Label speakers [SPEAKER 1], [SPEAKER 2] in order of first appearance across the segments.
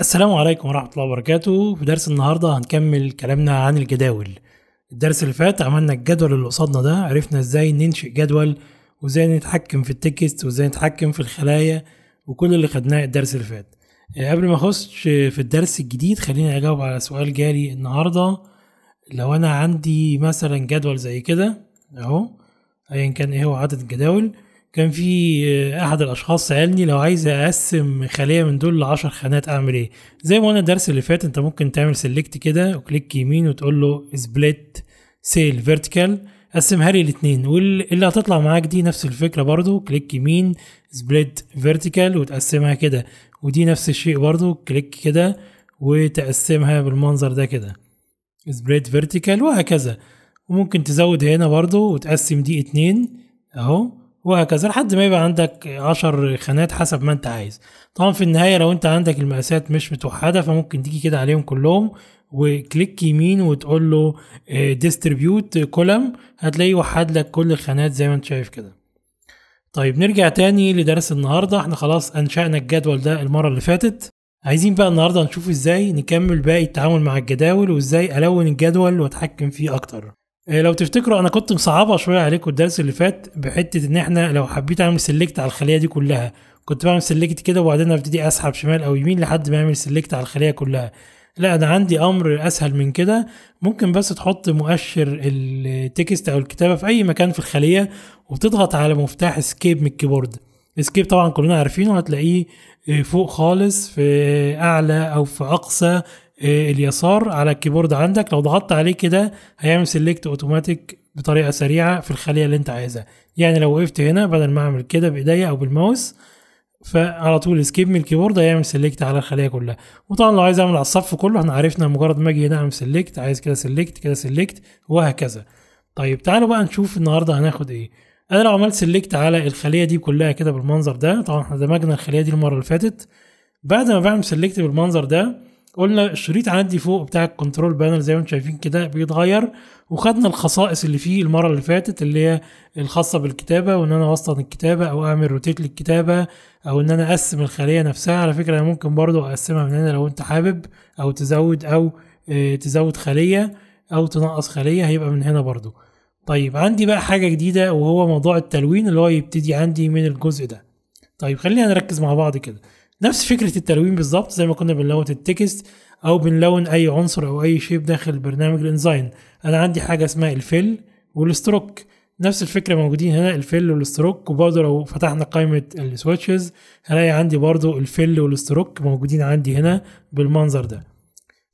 [SPEAKER 1] السلام عليكم ورحمة الله وبركاته في درس النهاردة هنكمل كلامنا عن الجداول الدرس اللي فات عملنا الجدول اللي قصادنا ده عرفنا ازاي ننشئ جدول وازاي نتحكم في التكست وازاي نتحكم في الخلايا وكل اللي خدناه الدرس اللي فات آه، قبل ما اخش في الدرس الجديد خليني اجاوب على سؤال جالي النهارده لو انا عندي مثلا جدول زي كده اهو ايا كان ايه هو عدد الجداول كان في آه، احد الاشخاص سالني لو عايز اقسم خليه من دول لعشر خانات اعمل ايه زي ما قلنا الدرس اللي فات انت ممكن تعمل سيلكت كده وكليك يمين وتقول له سبليت سيل فيرتيكال قسمها لي الاثنين واللي هتطلع معاك دي نفس الفكره برضو كليك يمين سبليت فيرتيكال وتقسمها كده ودي نفس الشيء برضو كليك كده وتقسمها بالمنظر ده كده سبليت فيرتيكال وهكذا وممكن تزود هنا برضو وتقسم دي اتنين اهو وهكذا لحد ما يبقى عندك عشر خانات حسب ما انت عايز طبعا في النهاية لو انت عندك المقاسات مش متوحدة فممكن تيجي كده عليهم كلهم وكليك يمين وتقول له ديستريبيوت آه، كولم هتلاقيه وحد لك كل الخانات زي ما انت شايف كده طيب نرجع تاني لدرس النهاردة احنا خلاص انشأنا الجدول ده المرة اللي فاتت عايزين بقى النهاردة نشوف ازاي نكمل باقي التعامل مع الجداول وازاي الون الجدول واتحكم فيه اكتر إيه، لو تفتكروا انا كنت مصعبه شويه عليكم الدرس اللي فات بحته ان احنا لو حبيت اعمل سيلكت على الخليه دي كلها كنت بعمل سيلكت كده وبعدين ابتدي اسحب شمال او يمين لحد ما اعمل سيلكت على الخليه كلها لا انا عندي امر اسهل من كده ممكن بس تحط مؤشر التكست او الكتابه في اي مكان في الخليه وتضغط على مفتاح اسكيب من الكيبورد اسكيب طبعا كلنا عارفينه هتلاقيه آه، فوق خالص في اعلى او في اقصى إيه، اليسار على الكيبورد عندك لو ضغطت عليه كده هيعمل سيلكت اوتوماتيك بطريقه سريعه في الخليه اللي انت عايزها يعني لو وقفت هنا بدل ما اعمل كده بايديا او بالماوس فعلى طول سكيب من الكيبورد هيعمل سيلكت على الخليه كلها وطبعا لو عايز اعمل على الصف كله احنا عرفنا مجرد ما اجي هنا اعمل سيلكت عايز كده سيلكت كده سيلكت وهكذا طيب تعالوا بقى نشوف النهارده هناخد ايه انا لو عملت سيلكت على الخليه دي كلها كده بالمنظر ده طبعا احنا دمجنا الخليه دي المره اللي فاتت بعد ما بعمل سيلكت بالمنظر ده قلنا الشريط عندي فوق بتاع الكنترول بانل زي ما انتم شايفين كده بيتغير وخدنا الخصائص اللي فيه المره اللي فاتت اللي هي الخاصه بالكتابه وان انا اوسط الكتابه او اعمل روتيت للكتابه او ان انا اقسم الخليه نفسها على فكره انا ممكن برضو اقسمها من هنا لو انت حابب او تزود او آه، تزود خليه او تنقص خليه هيبقى من هنا برضو طيب عندي بقى حاجه جديده وهو موضوع التلوين اللي هو يبتدي عندي من الجزء ده طيب خلينا نركز مع بعض كده نفس فكره التلوين بالظبط زي ما كنا بنلون التكست او بنلون اي عنصر او اي شيب داخل برنامج الانزاين انا عندي حاجه اسمها الفيل والستروك نفس الفكره موجودين هنا الفيل والستروك وبرضه لو فتحنا قائمه السويتشز هلاقي عندي برضه الفيل والستروك موجودين عندي هنا بالمنظر ده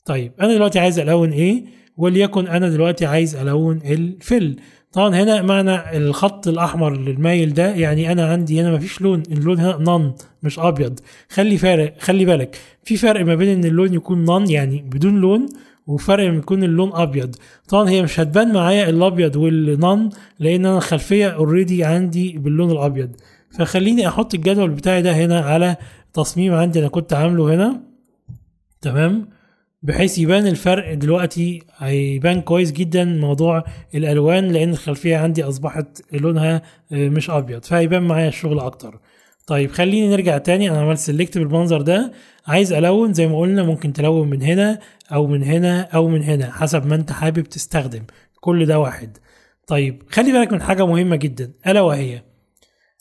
[SPEAKER 1] طيب انا دلوقتي عايز الون ايه وليكن انا دلوقتي عايز الون الفيل طبعا هنا معنى الخط الاحمر المايل ده يعني انا عندي هنا مفيش لون اللون هنا نان مش ابيض خلي فارق خلي بالك في فرق ما بين ان اللون يكون نان يعني بدون لون وفرق ما يكون اللون ابيض طبعا هي مش هتبان معايا الابيض والنان لان انا الخلفيه اوريدي عندي باللون الابيض فخليني احط الجدول بتاعي ده هنا على تصميم عندي انا كنت عامله هنا تمام بحيث يبان الفرق دلوقتي هيبان كويس جدا موضوع الالوان لان الخلفيه عندي اصبحت لونها آه، مش ابيض فهيبان معايا الشغل اكتر طيب خليني نرجع تاني انا عملت سيلكت بالمنظر ده عايز الون زي ما قلنا ممكن تلون من هنا او من هنا او من هنا حسب ما انت حابب تستخدم كل ده واحد طيب خلي بالك من حاجه مهمه جدا الا وهي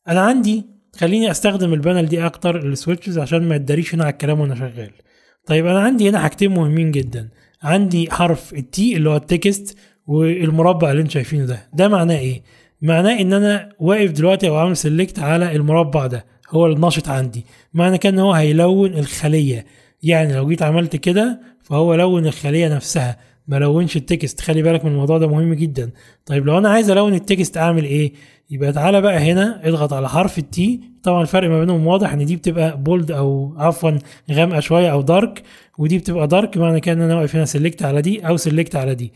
[SPEAKER 1] انا عندي خليني استخدم البانل دي اكتر السويتشز عشان ما يداريش هنا على الكلام وانا شغال طيب انا عندي هنا حاجتين مهمين جدا عندي حرف التي اللي هو التكست والمربع اللي انتم شايفينه ده ده معناه ايه معناه ان انا واقف دلوقتي او عامل سيلكت على المربع ده هو النشط عندي معنى كده ان هو هيلون الخليه يعني لو جيت عملت كده فهو لون الخليه نفسها ما لونش التكست خلي بالك من الموضوع ده مهم جدا طيب لو انا عايز الون التكست اعمل ايه يبقى تعالى بقى هنا اضغط على حرف التي طبعا الفرق ما بينهم واضح ان دي بتبقى بولد او عفوا غامقه شويه او دارك ودي بتبقى دارك معنى كده ان انا واقف هنا سيلكت على دي او سيلكت على دي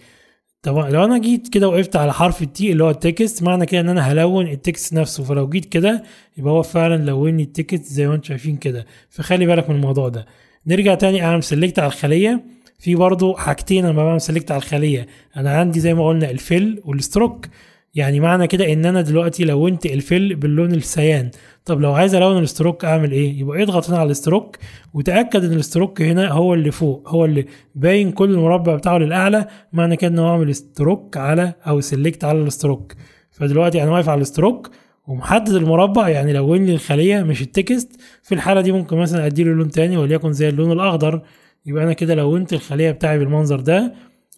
[SPEAKER 1] طب لو انا جيت كده وقفت على حرف التي اللي هو التكست معنى كده ان انا هلون التكست نفسه فلو جيت كده يبقى هو فعلا لوني التكست زي ما انتم شايفين كده فخلي بالك من الموضوع ده نرجع تاني اعمل سيلكت على الخليه في برضه حاجتين لما بعمل سيلكت على الخليه انا عندي زي ما قلنا الفيل والستروك يعني معنى كده ان انا دلوقتي لونت الفل باللون السيان طب لو عايز الون الستروك اعمل ايه يبقى اضغط إيه هنا على الستروك وتاكد ان الستروك هنا هو اللي فوق هو اللي باين كل المربع بتاعه للاعلى معنى كده ان هو اعمل ستروك على او سيلكت على الستروك فدلوقتي انا واقف على الستروك ومحدد المربع يعني لون لي الخليه مش التكست في الحاله دي ممكن مثلا اديله لون تاني وليكن زي اللون الاخضر يبقى انا كده لونت الخليه بتاعي بالمنظر ده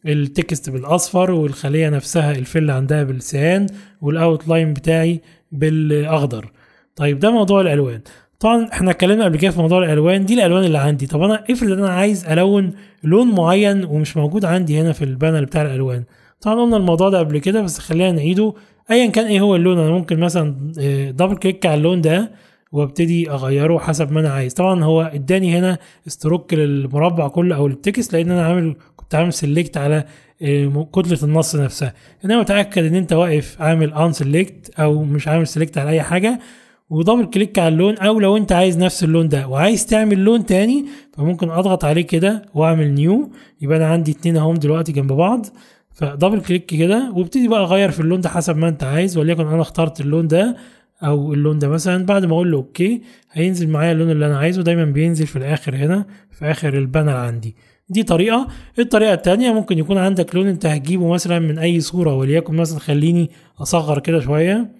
[SPEAKER 1] التكست بالاصفر والخليه نفسها الفل عندها بالسيان لاين بتاعي بالاخضر طيب ده موضوع الالوان طبعا احنا اتكلمنا قبل كده في موضوع الالوان دي الالوان اللي عندي طب انا افرض انا عايز الون لون معين ومش موجود عندي هنا في البانل بتاع الالوان طبعا قلنا الموضوع ده قبل كده بس خلينا نعيده ايا كان ايه هو اللون انا ممكن مثلا دبل آه، كليك على اللون ده وابتدي اغيره حسب ما انا عايز طبعا هو اداني هنا استروك للمربع كله او التكست لان انا عامل تعمل سيلكت على آه، كتله النص نفسها انما متاكد ان انت واقف عامل ان سيلكت او مش عامل سيلكت على اي حاجه ودبل كليك على اللون او لو انت عايز نفس اللون ده وعايز تعمل لون تاني فممكن اضغط عليه كده واعمل نيو يبقى انا عندي اتنين اهم دلوقتي جنب بعض فدبل كليك كده وابتدي بقى اغير في اللون ده حسب ما انت عايز وليكن انا اخترت اللون ده او اللون ده مثلا بعد ما اقول له اوكي هينزل معايا اللون اللي انا عايزه دايما بينزل في الاخر هنا في اخر البانل عندي دي طريقة الطريقة التانية ممكن يكون عندك لون انت هتجيبه مثلا من اي صورة وليكن مثلا خليني اصغر كده شوية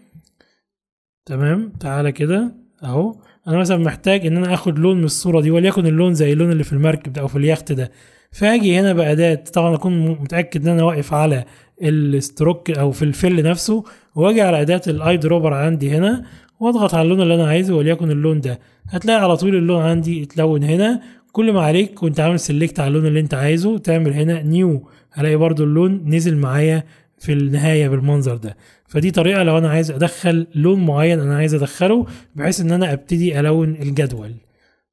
[SPEAKER 1] تمام تعالى كده اهو انا مثلا محتاج ان انا اخد لون من الصورة دي وليكن اللون زي اللون اللي في المركب ده او في اليخت ده فاجي هنا بأداة طبعا اكون متأكد ان انا واقف على الستروك او في الفل نفسه واجي على اداة الاي دروبر عندي هنا واضغط على اللون اللي انا عايزه وليكن اللون ده هتلاقي على طول اللون عندي اتلون هنا كل ما عليك وانت عامل سيلكت على اللون اللي انت عايزه تعمل هنا نيو هلاقي برضو اللون نزل معايا في النهايه بالمنظر ده فدي طريقه لو انا عايز ادخل لون معين انا عايز ادخله بحيث ان انا ابتدي الون الجدول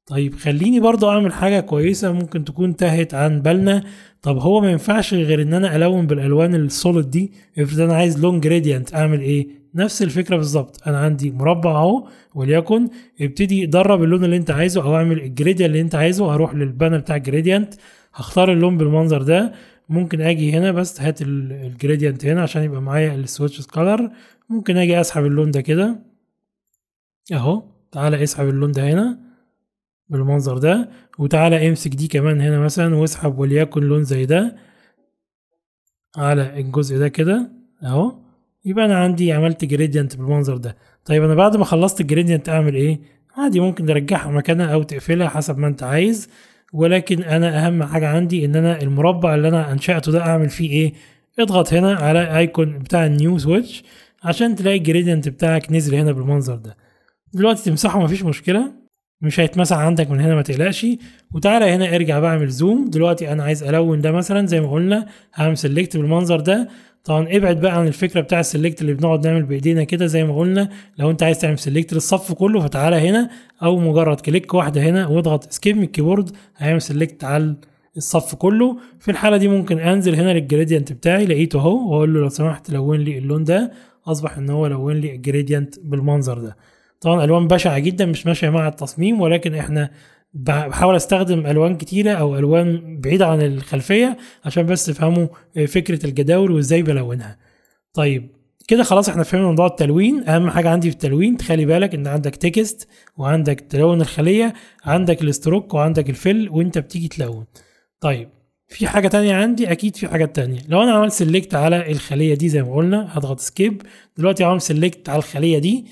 [SPEAKER 1] طيب خليني برضو اعمل حاجه كويسه ممكن تكون تاهت عن بالنا طب هو ما ينفعش غير ان انا الون بالالوان السوليد دي افرض انا عايز لون جريدينت اعمل ايه نفس الفكره بالظبط انا عندي مربع اهو وليكن ابتدي درب اللون اللي انت عايزه او اعمل الجريدينت اللي انت عايزه هروح للبانل بتاع الجريدينت هختار اللون بالمنظر ده ممكن اجي هنا بس هات الجريدينت هنا عشان يبقى معايا السويتش كولر ممكن اجي اسحب اللون ده كده اهو تعالى اسحب اللون ده هنا بالمنظر ده وتعالى امسك دي كمان هنا مثلا واسحب وليكن لون زي ده على الجزء ده كده اهو يبقى انا عندي عملت جريدينت بالمنظر ده طيب انا بعد ما خلصت الجريدينت اعمل ايه عادي ممكن ترجعها مكانها او تقفلها حسب ما انت عايز ولكن انا اهم حاجه عندي ان انا المربع اللي انا انشاته ده اعمل فيه ايه اضغط هنا على ايكون بتاع النيو سويتش عشان تلاقي الجريدينت بتاعك نزل هنا بالمنظر ده دلوقتي تمسحه مفيش مشكله مش هيتمسح عندك من هنا ما تقلقش وتعالى هنا ارجع بعمل زوم دلوقتي انا عايز الون ده مثلا زي ما قلنا هعمل سيلكت بالمنظر ده طبعا ابعد بقى عن الفكره بتاع السيلكت اللي بنقعد نعمل بايدينا كده زي ما قلنا لو انت عايز تعمل سيلكت للصف كله فتعالى هنا او مجرد كليك واحده هنا واضغط اسكيب من الكيبورد هيعمل سيلكت على الصف كله في الحاله دي ممكن انزل هنا للجريدينت بتاعي لقيته اهو واقول له لو سمحت لون لي اللون ده اصبح ان هو لون لي الجريدينت بالمنظر ده طبعا الوان بشعه جدا مش ماشيه مع التصميم ولكن احنا بحاول استخدم الوان كتيره او الوان بعيده عن الخلفيه عشان بس تفهموا آه، فكره الجداول وازاي بلونها طيب كده خلاص احنا فهمنا موضوع التلوين اهم حاجه عندي في التلوين تخلي بالك ان عندك تكست وعندك تلون الخليه عندك الاستروك وعندك الفل وانت بتيجي تلون طيب في حاجه تانية عندي اكيد في حاجات تانية لو انا عملت سيلكت على الخليه دي زي ما قلنا هضغط سكيب دلوقتي عامل سيلكت على الخليه دي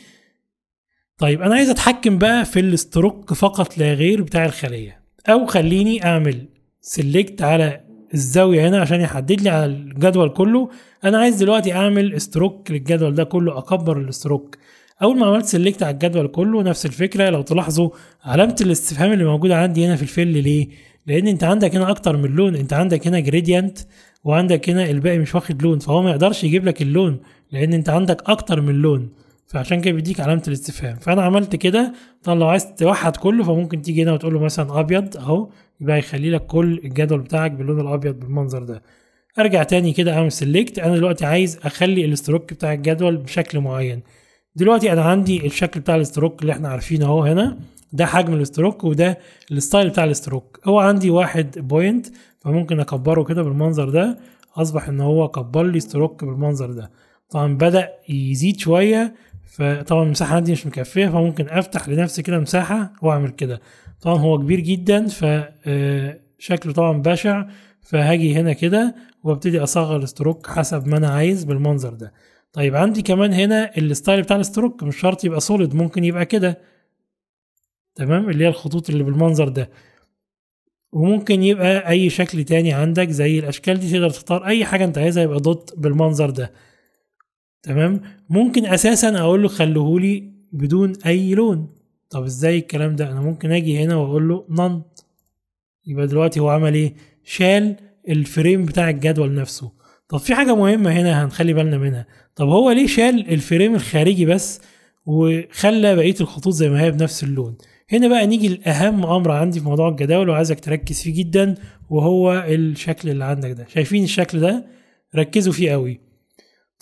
[SPEAKER 1] طيب انا عايز اتحكم بقى في الاستروك فقط لا غير بتاع الخليه او خليني اعمل سيلكت على الزاويه هنا عشان يحدد لي على الجدول كله انا عايز دلوقتي اعمل استروك للجدول ده كله اكبر الاستروك اول ما عملت سيلكت على الجدول كله نفس الفكره لو تلاحظوا علامه الاستفهام اللي موجوده عندي هنا في الفيل ليه لان انت عندك هنا اكتر من لون انت عندك هنا جريدينت وعندك هنا الباقي مش واخد لون فهو ما يقدرش يجيب لك اللون لان انت عندك اكتر من لون فعشان كده بيديك علامه الاستفهام فانا عملت كده طبعا لو عايز توحد كله فممكن تيجي هنا وتقول له مثلا ابيض اهو يبقى هيخلي لك كل الجدول بتاعك باللون الابيض بالمنظر ده ارجع تاني كده اعمل سيلكت انا دلوقتي عايز اخلي الاستروك بتاع الجدول بشكل معين دلوقتي انا عندي الشكل بتاع الاستروك اللي احنا عارفينه اهو هنا ده حجم الاستروك وده الستايل بتاع الاستروك هو عندي واحد بوينت فممكن اكبره كده بالمنظر ده اصبح ان هو كبر لي استروك بالمنظر ده طبعا بدا يزيد شويه فطبعا المساحه عندي مش مكفيه فممكن افتح لنفسي كده مساحه واعمل كده طبعا هو كبير جدا فشكله آه، طبعا بشع فهاجي هنا كده وابتدي اصغر الستروك حسب ما انا عايز بالمنظر ده طيب عندي كمان هنا الستايل بتاع الستروك مش شرط يبقى سوليد ممكن يبقى كده تمام اللي هي الخطوط اللي بالمنظر ده وممكن يبقى اي شكل تاني عندك زي الاشكال دي تقدر تختار اي حاجه انت عايزها يبقى دوت بالمنظر ده تمام ممكن اساسا اقول له لي بدون اي لون طب ازاي الكلام ده انا ممكن اجي هنا واقول له نن يبقى دلوقتي هو عمل ايه شال الفريم بتاع الجدول نفسه طب في حاجه مهمه هنا هنخلي بالنا منها طب هو ليه شال الفريم الخارجي بس وخلى بقيه الخطوط زي ما هي بنفس اللون هنا بقى نيجي لاهم امر عندي في موضوع الجداول وعايزك تركز فيه جدا وهو الشكل اللي عندك ده شايفين الشكل ده ركزوا فيه قوي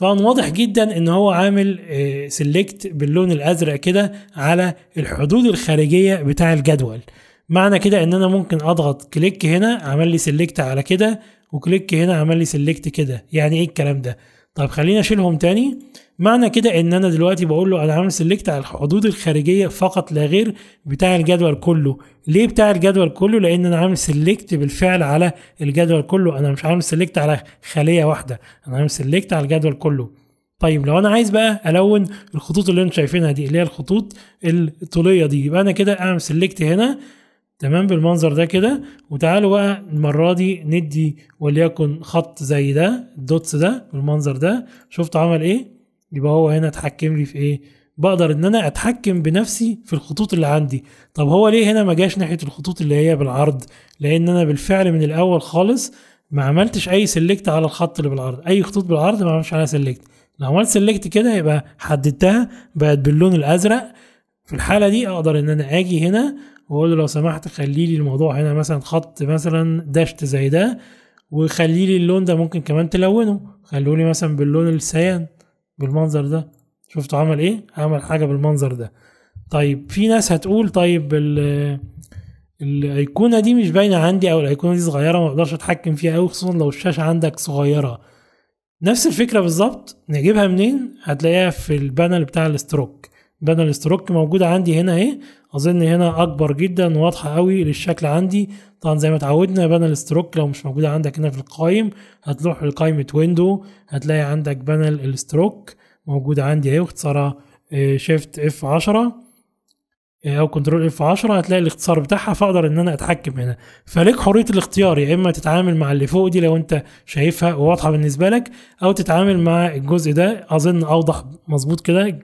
[SPEAKER 1] طبعا واضح جدا ان هو عامل سيلكت آه، باللون الازرق كده على الحدود الخارجيه بتاع الجدول معنى كده ان انا ممكن اضغط كليك هنا عمل لي سيلكت على كده وكليك هنا عمل لي سيلكت كده يعني ايه الكلام ده طيب خلينا اشيلهم تاني معنى كده ان انا دلوقتي بقول له انا هعمل سيلكت على الحدود الخارجيه فقط لا غير بتاع الجدول كله ليه بتاع الجدول كله لان انا عامل سيلكت بالفعل على الجدول كله انا مش عامل سيلكت على خليه واحده انا عامل سيلكت على الجدول كله طيب لو انا عايز بقى الون الخطوط اللي انتم شايفينها دي اللي هي الخطوط الطوليه دي يبقى انا كده اعمل سيلكت هنا تمام بالمنظر ده كده وتعالوا بقى المره دي ندي وليكن خط زي ده الدوتس ده بالمنظر ده شفت عمل ايه يبقى هو هنا اتحكم لي في ايه بقدر ان انا اتحكم بنفسي في الخطوط اللي عندي طب هو ليه هنا ما جاش ناحيه الخطوط اللي هي بالعرض لان انا بالفعل من الاول خالص ما عملتش اي سيلكت على الخط اللي بالعرض اي خطوط بالعرض ما عملتش عليها سيلكت لو عملت سيلكت كده يبقى حددتها بقت باللون الازرق في الحاله دي اقدر ان انا اجي هنا واقول له لو سمحت خلي لي الموضوع هنا مثلا خط مثلا دشت زي ده وخلي لي اللون ده ممكن كمان تلونه خلوه لي مثلا باللون السيان بالمنظر ده شفتوا عمل ايه عمل حاجه بالمنظر ده طيب في ناس هتقول طيب الايقونه دي مش باينه عندي او الايقونه دي صغيره ما اقدرش اتحكم فيها قوي خصوصا لو الشاشه عندك صغيره نفس الفكره بالظبط نجيبها منين هتلاقيها في البانل بتاع الاستروك بدل ستروك موجوده عندي هنا اهي اظن هنا اكبر جدا واضحه قوي للشكل عندي طبعا زي ما اتعودنا بانل ستروك لو مش موجوده عندك هنا في القائم هتروح لقائمه ويندو هتلاقي عندك بانل الستروك موجوده عندي اهي واختصارها شيفت اف آه، 10 آه، او كنترول اف 10 هتلاقي الاختصار بتاعها فاقدر ان انا اتحكم هنا فليك حريه الاختيار يا اما تتعامل مع اللي فوق دي لو انت شايفها وواضحه بالنسبه لك او تتعامل مع الجزء ده اظن اوضح مظبوط كده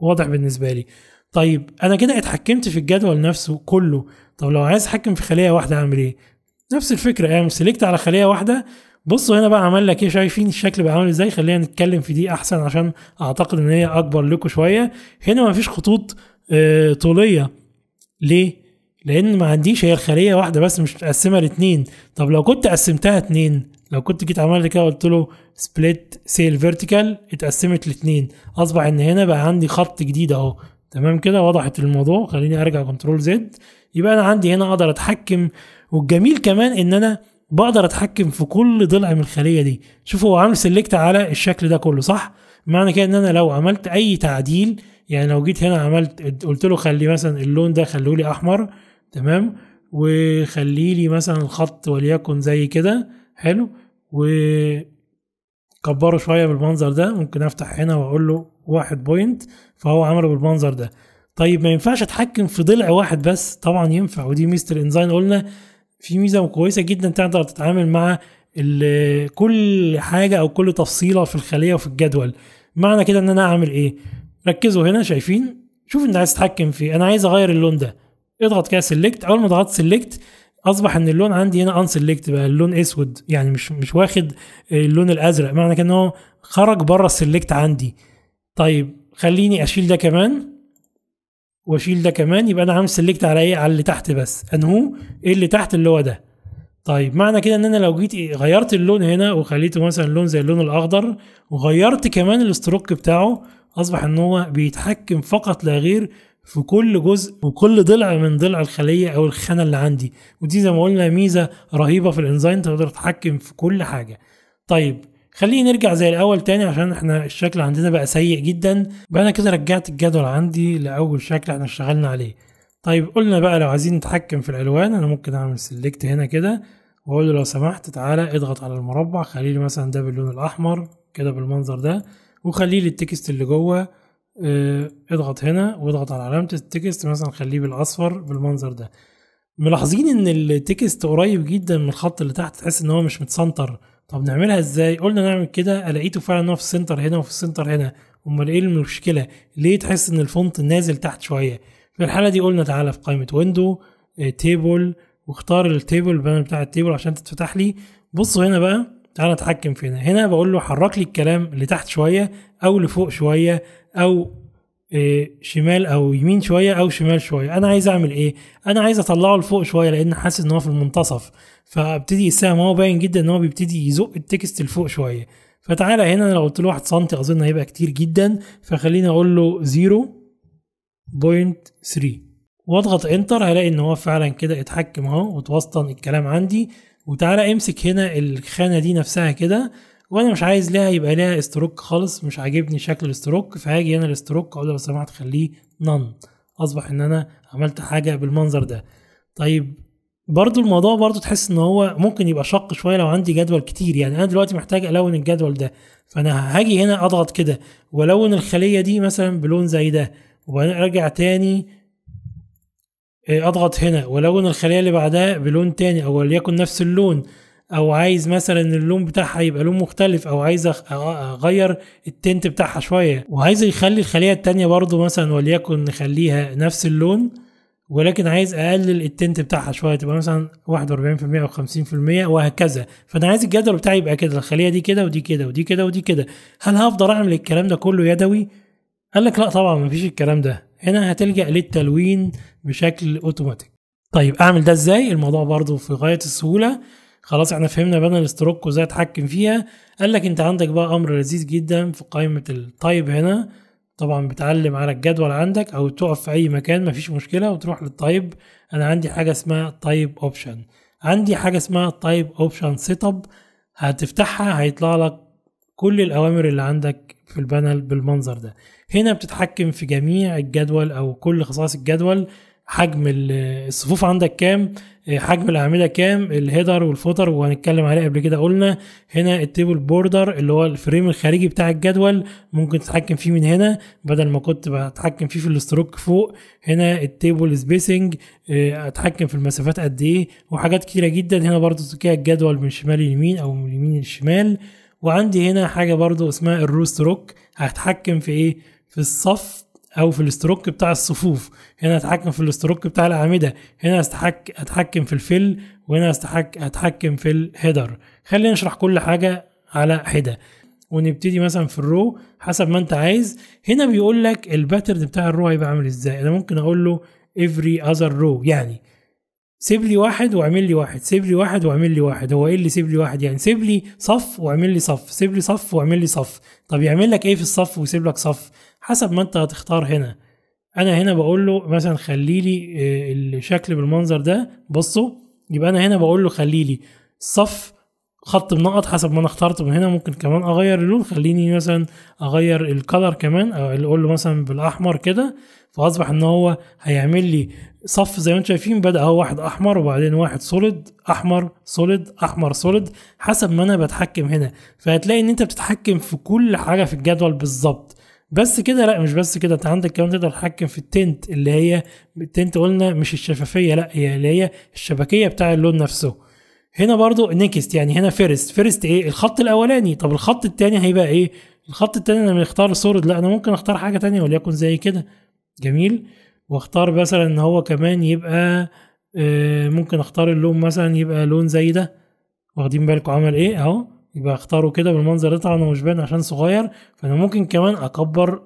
[SPEAKER 1] واضح بالنسبه لي طيب انا كده اتحكمت في الجدول نفسه كله طب لو عايز اتحكم في خليه واحده اعمل ايه نفس الفكره اعمل يعني سيلكت على خليه واحده بصوا هنا بقى عمل لك ايه شايفين الشكل بقى عامل ازاي خلينا نتكلم في دي احسن عشان اعتقد ان هي اكبر لكم شويه هنا مفيش خطوط آه، طوليه ليه لان ما عنديش هي الخليه واحده بس مش متقسمه لاتنين طب لو كنت قسمتها اتنين لو كنت جيت عملت كده قلت له سبليت سيل فيرتيكال اتقسمت لاثنين اصبح ان هنا بقى عندي خط جديد اهو تمام كده وضحت الموضوع خليني ارجع كنترول زد يبقى انا عندي هنا اقدر اتحكم والجميل كمان ان انا بقدر اتحكم في كل ضلع من الخليه دي شوفوا هو عامل سيلكت على الشكل ده كله صح معنى كده ان انا لو عملت اي تعديل يعني لو جيت هنا عملت قلت له خلي مثلا اللون ده خلوه لي احمر تمام وخليه لي مثلا الخط وليكن زي كده حلو وكبره شويه بالمنظر ده ممكن افتح هنا واقول له واحد بوينت فهو عمله بالمنظر ده طيب ما ينفعش اتحكم في ضلع واحد بس طبعا ينفع ودي ميزه الانزاين قلنا في ميزه كويسه جدا تقدر تتعامل مع كل حاجه او كل تفصيله في الخليه وفي الجدول معنى كده ان انا اعمل ايه ركزوا هنا شايفين شوف انت عايز تتحكم فيه انا عايز اغير اللون ده اضغط كده سيلكت اول ما ضغطت سيلكت اصبح ان اللون عندي هنا انسلكت بقى اللون اسود يعني مش مش واخد آه، اللون الازرق معنى كده ان هو خرج بره السلكت عندي طيب خليني اشيل ده كمان واشيل ده كمان يبقى انا عامل سلكت على ايه على اللي تحت بس انهو ايه اللي تحت اللي هو ده طيب معنى كده ان انا لو جيت غيرت اللون هنا وخليته مثلا لون زي اللون الاخضر وغيرت كمان الاستروك بتاعه اصبح ان هو بيتحكم فقط لا غير في كل جزء وكل ضلع من ضلع الخليه او الخانه اللي عندي ودي زي ما قلنا ميزه رهيبه في الانزيم تقدر تتحكم في كل حاجه طيب خلينا نرجع زي الاول تاني عشان احنا الشكل عندنا بقى سيء جدا بقى انا كده رجعت الجدول عندي لاول شكل احنا اشتغلنا عليه طيب قلنا بقى لو عايزين نتحكم في الالوان انا ممكن اعمل سيلكت هنا كده واقول له لو سمحت تعالى اضغط على المربع خليلي مثلا ده باللون الاحمر كده بالمنظر ده وخليه التكست اللي جوه آه، اضغط هنا واضغط على علامه التكست مثلا خليه بالاصفر بالمنظر ده ملاحظين ان التكست قريب جدا من الخط اللي تحت تحس ان هو مش متسنتر طب نعملها ازاي قلنا نعمل كده لقيته فعلا ان هو في السنتر هنا وفي السنتر هنا امال ايه المشكله ليه تحس ان الفونت نازل تحت شويه في الحاله دي قلنا تعالى في قائمه ويندو تيبل آه، واختار التيبل البانل بتاع التيبل عشان تتفتح لي بصوا هنا بقى انا اتحكم فينا هنا بقول له حرك لي الكلام لتحت شويه او لفوق شويه او آه، شمال او يمين شويه او شمال شويه انا عايز اعمل ايه انا عايز اطلعه لفوق شويه لان حاسس ان هو في المنتصف فابتدي السهم هو باين جدا ان هو بيبتدي يزق التكست لفوق شويه فتعالى هنا انا لو قلت له 1 سم اظن هيبقى كتير جدا فخليني اقول له 0.3 واضغط انتر هلاقي ان هو فعلا كده اتحكم اهو وتوسطن الكلام عندي وتعالى امسك هنا الخانه دي نفسها كده وانا مش عايز لها يبقى لها استروك خالص مش عاجبني شكل الاستروك فهاجي هنا الاستروك اقول لو سمحت خليه نن اصبح ان انا عملت حاجه بالمنظر ده طيب برضو الموضوع برضو تحس ان هو ممكن يبقى شق شويه لو عندي جدول كتير يعني انا دلوقتي محتاج الون الجدول ده فانا هاجي هنا اضغط كده والون الخليه دي مثلا بلون زي ده وبعدين ارجع تاني إيه، اضغط هنا ولون الخليه اللي بعدها بلون تاني او وليكن نفس اللون او عايز مثلا اللون بتاعها يبقى لون مختلف او عايز اغير التنت بتاعها شويه وعايز يخلي الخليه التانيه برضو مثلا وليكن نخليها نفس اللون ولكن عايز اقلل التنت بتاعها شويه تبقى مثلا 41% او 50% وهكذا فانا عايز الجدول بتاعي يبقى كده الخليه دي كده ودي كده ودي كده ودي كده هل هفضل اعمل الكلام ده كله يدوي قال لك لا طبعا مفيش الكلام ده هنا هتلجأ للتلوين بشكل اوتوماتيك طيب اعمل ده ازاي الموضوع برضو في غاية السهولة خلاص احنا فهمنا بقى الاستروك وازاي اتحكم فيها قال لك انت عندك بقى امر لذيذ جدا في قائمة التايب هنا طبعا بتعلم على الجدول عندك او تقف في اي مكان مفيش مشكلة وتروح للتايب انا عندي حاجة اسمها تايب اوبشن عندي حاجة اسمها تايب اوبشن سيت اب هتفتحها هيطلع لك كل الاوامر اللي عندك في البانل بالمنظر ده هنا بتتحكم في جميع الجدول او كل خصائص الجدول حجم الصفوف عندك كام آه، حجم الاعمده كام الهيدر والفوتر وهنتكلم عليه قبل كده قلنا هنا التيبل بوردر اللي هو الفريم الخارجي بتاع الجدول ممكن تتحكم فيه من هنا بدل ما كنت بتحكم فيه في الاستروك فوق هنا التيبل سبيسنج آه، اتحكم في المسافات قد ايه وحاجات كتيره جدا هنا برضو تكيه الجدول من شمال يمين او من يمين لشمال وعندي هنا حاجه برضو اسمها الرو ستروك هتحكم في ايه في الصف او في الاستروك بتاع الصفوف هنا اتحكم في الاستروك بتاع الاعمده هنا استحك اتحكم في الفيل وهنا استحك اتحكم في الهيدر خلينا نشرح كل حاجه على حده ونبتدي مثلا في الرو حسب ما انت عايز هنا بيقول لك الباترن بتاع الرو هيبقى عامل ازاي انا ممكن اقول له every other row يعني سيب لي واحد واعمل لي واحد سيب لي واحد واعمل لي واحد هو ايه اللي سيب لي واحد يعني سيب لي صف واعمل لي صف سيب لي صف واعمل لي صف طب يعمل لك ايه في الصف ويسيب لك صف حسب ما انت هتختار هنا انا هنا بقول له مثلا خلي لي آه، الشكل بالمنظر ده بصوا يبقى انا هنا بقول له خلي لي صف خط منقط حسب ما انا اخترته من هنا ممكن كمان اغير اللون خليني مثلا اغير الكلر كمان اقول له مثلا بالاحمر كده فاصبح ان هو هيعمل لي صف زي ما انتم شايفين بدا هو واحد احمر وبعدين واحد سوليد احمر سوليد احمر سوليد حسب ما انا بتحكم هنا فهتلاقي ان انت بتتحكم في كل حاجه في الجدول بالظبط بس كده لا مش بس كده انت عندك كمان تقدر تتحكم في التنت اللي هي التنت قلنا مش الشفافيه لا هي اللي هي الشبكيه بتاع اللون نفسه هنا برضو نيكست يعني هنا فيرست فيرست ايه الخط الاولاني طب الخط الثاني هيبقى ايه الخط الثاني انا بنختار سورد لا انا ممكن اختار حاجه ثانيه وليكن زي كده جميل واختار مثلا ان هو كمان يبقى آه، ممكن اختار اللون مثلا يبقى لون زي ده واخدين بالكم عمل ايه اهو يبقى اختاره كده بالمنظر ده طبعا هو مش باين عشان صغير فانا ممكن كمان اكبر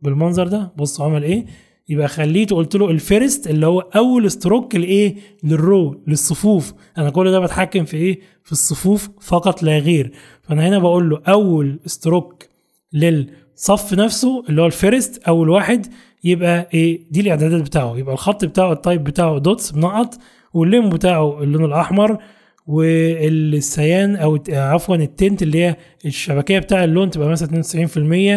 [SPEAKER 1] بالمنظر ده بصوا عمل ايه يبقى خليته قلت له الفيرست اللي هو اول ستروك لايه للرو للصفوف انا كل ده بتحكم في ايه في الصفوف فقط لا غير فانا هنا بقول له اول ستروك لل صف نفسه اللي هو الفيرست اول واحد يبقى ايه دي الاعدادات بتاعه يبقى الخط بتاعه التايب بتاعه دوتس بنقط والليم بتاعه اللون الاحمر والسيان او عفوا التنت اللي هي الشبكيه بتاع اللون تبقى مثلا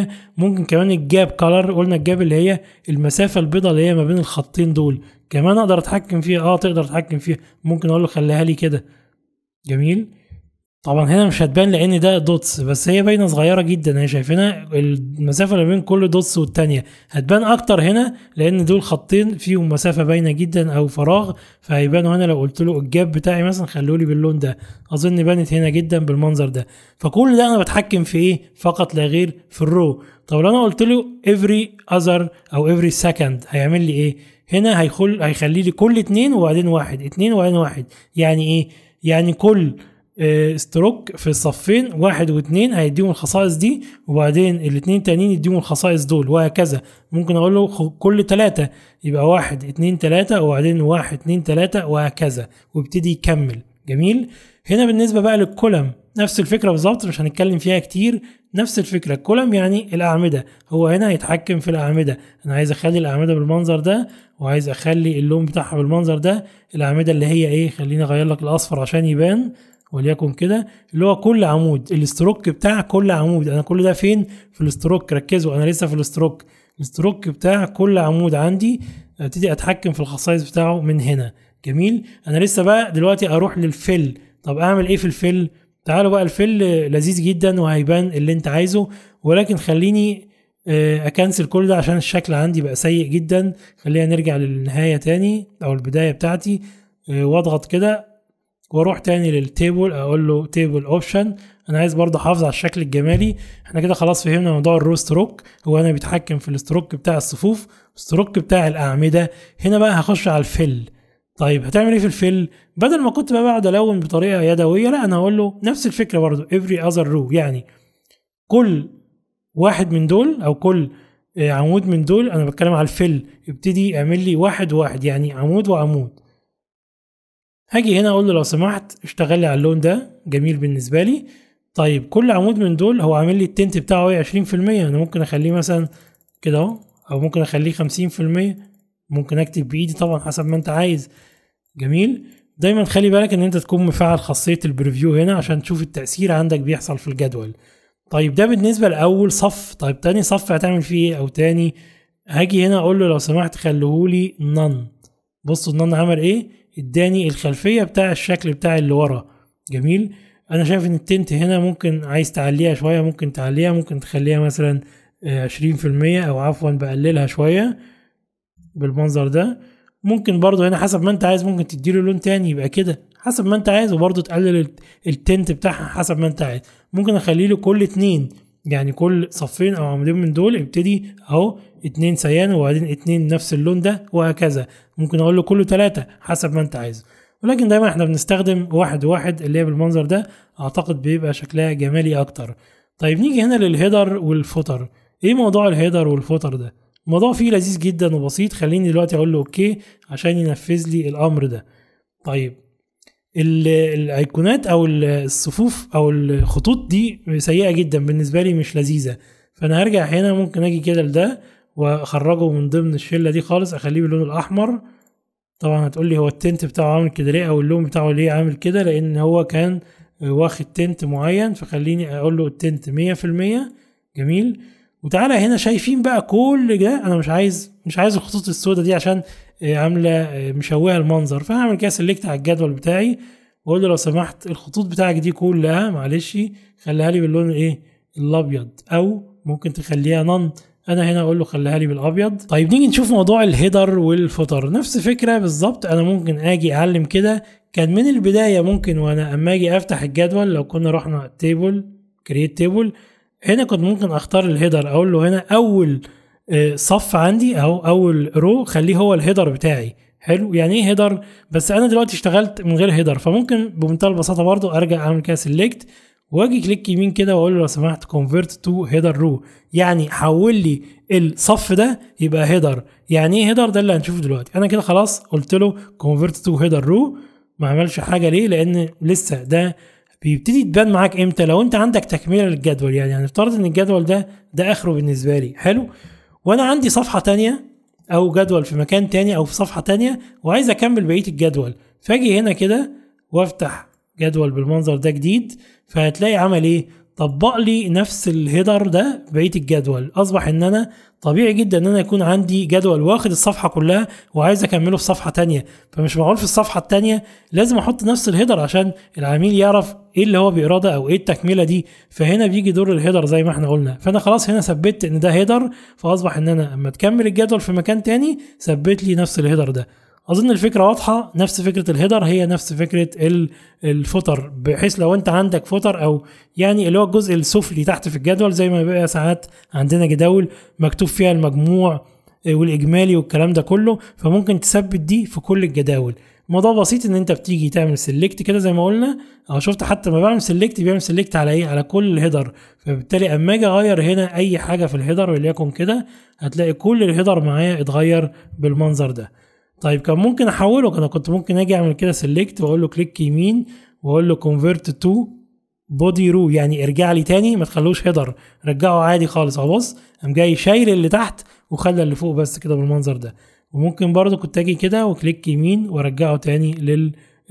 [SPEAKER 1] 92% ممكن كمان الجاب كلر قلنا الجاب اللي هي المسافه البيضاء اللي هي ما بين الخطين دول كمان اقدر اتحكم فيها اه تقدر اتحكم فيها ممكن اقول له خليها لي كده جميل طبعا هنا مش هتبان لان ده دوتس بس هي باينه صغيره جدا هي شايفينها المسافه اللي بين كل دوتس والتانيه هتبان اكتر هنا لان دول خطين فيهم مسافه باينه جدا او فراغ فهيبانوا هنا لو قلت له الجاب بتاعي مثلا خلولي لي باللون ده اظن بانت هنا جدا بالمنظر ده فكل ده انا بتحكم في ايه فقط لا غير في الرو طب لو انا قلت له every other او every second هيعمل لي ايه هنا هيخل هيخلي لي كل اتنين وبعدين واحد اتنين وبعدين واحد يعني ايه يعني كل ستروك آه، في الصفين واحد واثنين هيديهم الخصائص دي وبعدين الاثنين تانيين يديهم الخصائص دول وهكذا ممكن اقول له كل ثلاثة يبقى واحد اثنين ثلاثة وبعدين واحد اثنين ثلاثة وهكذا ويبتدي يكمل جميل هنا بالنسبة بقى للكولم نفس الفكرة بالظبط مش هنتكلم فيها كتير نفس الفكرة الكولم يعني الأعمدة هو هنا هيتحكم في الأعمدة أنا عايز أخلي الأعمدة بالمنظر ده وعايز أخلي اللون بتاعها بالمنظر ده الأعمدة اللي هي إيه خليني أغير لك الأصفر عشان يبان وليكن كده اللي هو كل عمود الاستروك بتاع كل عمود انا كل ده فين في الاستروك ركزوا انا لسه في الاستروك الاستروك بتاع كل عمود عندي ابتدي اتحكم في الخصائص بتاعه من هنا جميل انا لسه بقى دلوقتي اروح للفل طب اعمل ايه في الفل تعالوا بقى الفل لذيذ جدا وهيبان اللي انت عايزه ولكن خليني آه، اكنسل كل ده عشان الشكل عندي بقى سيء جدا خلينا نرجع للنهايه تاني او البدايه بتاعتي آه، واضغط كده واروح تاني للتيبل اقول له تيبل اوبشن انا عايز برضه احافظ على الشكل الجمالي احنا كده خلاص فهمنا موضوع الرو ستروك هو انا بيتحكم في الستروك بتاع الصفوف الستروك بتاع الاعمده هنا بقى هخش على الفيل طيب هتعمل ايه في الفيل بدل ما كنت بقى بقعد الون بطريقه يدويه لا انا هقول له نفس الفكره برضه every other row يعني كل واحد من دول او كل عمود من دول انا بتكلم على الفيل ابتدي اعمل لي واحد واحد يعني عمود وعمود هاجي هنا اقول له لو سمحت اشتغل لي على اللون ده جميل بالنسبه لي طيب كل عمود من دول هو عامل لي التنت بتاعه ايه 20% انا ممكن اخليه مثلا كده اهو او ممكن اخليه 50% ممكن اكتب بايدي طبعا حسب ما انت عايز جميل دايما خلي بالك ان انت تكون مفعل خاصيه البريفيو هنا عشان تشوف التاثير عندك بيحصل في الجدول طيب ده بالنسبه لاول صف طيب تاني صف هتعمل فيه ايه او تاني هاجي هنا اقول له لو سمحت خليهولي نن بصوا النن عمل ايه اداني الخلفيه بتاع الشكل بتاع اللي ورا جميل انا شايف ان التنت هنا ممكن عايز تعليها شويه ممكن تعليها ممكن تخليها مثلا آه، عشرين في المية او عفوا بقللها شويه بالمنظر ده ممكن برضو هنا حسب ما انت عايز ممكن تديله لون تاني يبقى كده حسب ما انت عايز وبرضو تقلل التنت بتاعها حسب ما انت عايز ممكن اخلي له كل اتنين يعني كل صفين او عمودين من دول ابتدي اهو اتنين سيان وبعدين اتنين نفس اللون ده وهكذا ممكن اقول له كله تلاتة حسب ما انت عايزه ولكن دايما احنا بنستخدم واحد واحد اللي هي بالمنظر ده اعتقد بيبقى شكلها جمالي اكتر طيب نيجي هنا للهيدر والفوتر ايه موضوع الهيدر والفوتر ده الموضوع فيه لذيذ جدا وبسيط خليني دلوقتي اقول له اوكي عشان ينفذ لي الامر ده طيب الايقونات او الصفوف او الخطوط دي سيئه جدا بالنسبه لي مش لذيذه فانا هرجع هنا ممكن اجي كده لده واخرجه من ضمن الشله دي خالص اخليه باللون الاحمر طبعا هتقول لي هو التنت بتاعه عامل كده ليه او اللون بتاعه ليه عامل كده لان هو كان واخد تنت معين فخليني اقول له التنت 100% جميل وتعالى هنا شايفين بقى كل ده انا مش عايز مش عايز الخطوط السوداء دي عشان عامله مشوهه المنظر فهعمل كده سلكت على الجدول بتاعي واقول له لو سمحت الخطوط بتاعك دي كلها معلش خليها لي باللون ايه الابيض او ممكن تخليها نان انا هنا اقول له خليها لي بالابيض طيب نيجي نشوف موضوع الهيدر والفوتر نفس فكره بالظبط انا ممكن اجي اعلم كده كان من البدايه ممكن وانا اما اجي افتح الجدول لو كنا رحنا تيبل كرييت تيبل هنا كنت ممكن اختار الهيدر اقول له هنا اول آه، صف عندي او اول رو خليه هو الهيدر بتاعي حلو يعني ايه هيدر بس انا دلوقتي اشتغلت من غير هيدر فممكن بمنتهى البساطه برضو ارجع اعمل كده سيلكت واجي كليك يمين كده واقول له لو سمحت كونفرت تو هيدر رو يعني حول لي الصف ده يبقى هيدر يعني ايه هيدر ده اللي هنشوفه دلوقتي انا كده خلاص قلت له كونفرت تو هيدر رو ما عملش حاجه ليه لان لسه ده بيبتدي تبان معاك امتى لو انت عندك تكمله للجدول يعني هنفترض ان الجدول ده ده اخره بالنسبه لي حلو وانا عندي صفحه تانية او جدول في مكان تاني او في صفحه تانية وعايز اكمل بقيه الجدول فاجي هنا كده وافتح جدول بالمنظر ده جديد فهتلاقي عمل ايه طبق لي نفس الهيدر ده بقيه الجدول اصبح ان انا طبيعي جدا ان انا يكون عندي جدول واخد الصفحه كلها وعايز اكمله في صفحه تانية فمش معقول في الصفحه التانية لازم احط نفس الهيدر عشان العميل يعرف ايه اللي هو بيقراه او ايه التكمله دي فهنا بيجي دور الهيدر زي ما احنا قلنا فانا خلاص هنا ثبت ان ده هيدر فاصبح ان انا اما تكمل الجدول في مكان تاني ثبت لي نفس الهيدر ده اظن الفكره واضحه نفس فكره الهيدر هي نفس فكره الفوتر بحيث لو انت عندك فوتر او يعني اللي هو الجزء السفلي تحت في الجدول زي ما بيبقى ساعات عندنا جداول مكتوب فيها المجموع آه، والاجمالي والكلام ده كله فممكن تثبت دي في كل الجداول الموضوع بسيط ان انت بتيجي تعمل سيلكت كده زي ما قلنا انا شفت حتى ما بعمل سيلكت بيعمل سيلكت على ايه على كل الهيدر فبالتالي اما اجي اغير هنا اي حاجه في الهيدر وليكن كده هتلاقي كل الهيدر معايا اتغير بالمنظر ده طيب كان ممكن احوله انا كنت ممكن اجي اعمل كده سيلكت واقول له كليك يمين واقول له كونفرت تو بودي رو يعني ارجع لي تاني ما تخلوش هيدر رجعه عادي خالص اهو بص قام جاي شايل اللي تحت وخلى اللي فوق بس كده بالمنظر ده وممكن برضو كنت اجي كده وكليك يمين وارجعه تاني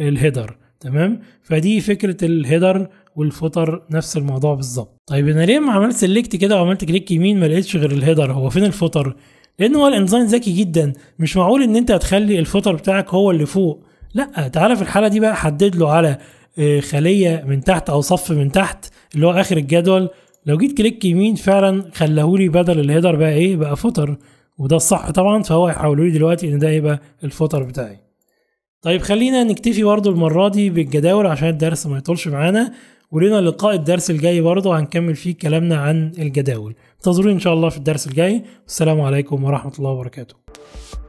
[SPEAKER 1] للهيدر تمام فدي فكره الهيدر والفوتر نفس الموضوع بالظبط طيب انا ليه ما عملت سيلكت كده وعملت كليك يمين ما لقيتش غير الهيدر هو فين الفوتر لان هو الانزيم ذكي جدا مش معقول ان انت هتخلي الفطر بتاعك هو اللي فوق لا تعالى في الحاله دي بقى حدد له على آه، خليه من تحت او صف من تحت اللي هو اخر الجدول لو جيت كليك يمين فعلا خلاهولي بدل الهيدر بقى ايه بقى فوتر وده الصح طبعا فهو هيحوله لي دلوقتي ان ده يبقى الفوتر بتاعي طيب خلينا نكتفي برضه المره دي بالجداول عشان الدرس ما يطولش معانا ولنا لقاء الدرس الجاي برضه هنكمل فيه كلامنا عن الجداول انتظروني ان شاء الله في الدرس الجاي والسلام عليكم ورحمه الله وبركاته